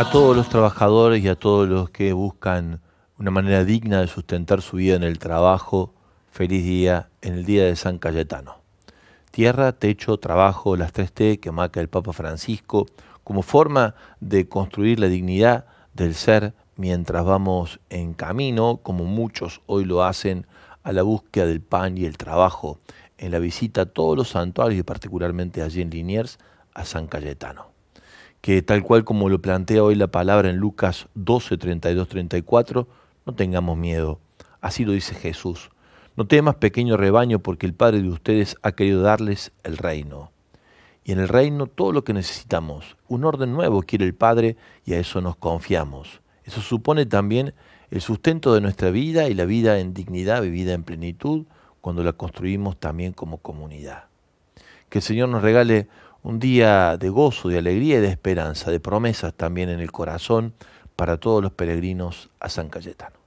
A todos los trabajadores y a todos los que buscan una manera digna de sustentar su vida en el trabajo, feliz día en el Día de San Cayetano. Tierra, techo, trabajo, las tres T que marca el Papa Francisco, como forma de construir la dignidad del ser mientras vamos en camino, como muchos hoy lo hacen, a la búsqueda del pan y el trabajo, en la visita a todos los santuarios y particularmente allí en Liniers, a San Cayetano que tal cual como lo plantea hoy la palabra en Lucas 12, 32, 34, no tengamos miedo. Así lo dice Jesús. No temas pequeño rebaño porque el Padre de ustedes ha querido darles el reino. Y en el reino todo lo que necesitamos. Un orden nuevo quiere el Padre y a eso nos confiamos. Eso supone también el sustento de nuestra vida y la vida en dignidad, vivida en plenitud, cuando la construimos también como comunidad. Que el Señor nos regale un día de gozo, de alegría y de esperanza, de promesas también en el corazón para todos los peregrinos a San Cayetano.